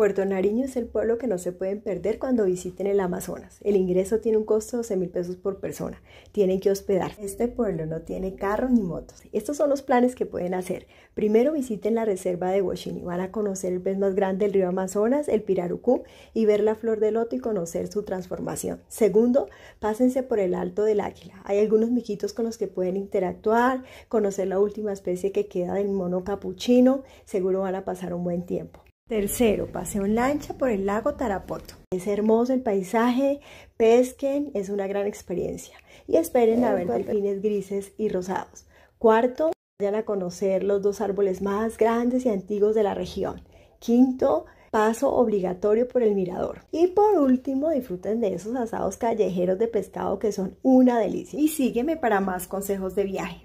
Puerto Nariño es el pueblo que no se pueden perder cuando visiten el Amazonas. El ingreso tiene un costo de 12 mil pesos por persona. Tienen que hospedar. Este pueblo no tiene carro ni motos. Estos son los planes que pueden hacer. Primero visiten la reserva de y Van a conocer el pez más grande del río Amazonas, el Pirarucú, y ver la flor del loto y conocer su transformación. Segundo, pásense por el Alto del Águila. Hay algunos mijitos con los que pueden interactuar, conocer la última especie que queda del mono capuchino. Seguro van a pasar un buen tiempo. Tercero, paseo en lancha por el lago Tarapoto. Es hermoso el paisaje, pesquen, es una gran experiencia. Y esperen a ver delfines grises y rosados. Cuarto, vayan a conocer los dos árboles más grandes y antiguos de la región. Quinto, paso obligatorio por el mirador. Y por último, disfruten de esos asados callejeros de pescado que son una delicia. Y sígueme para más consejos de viaje.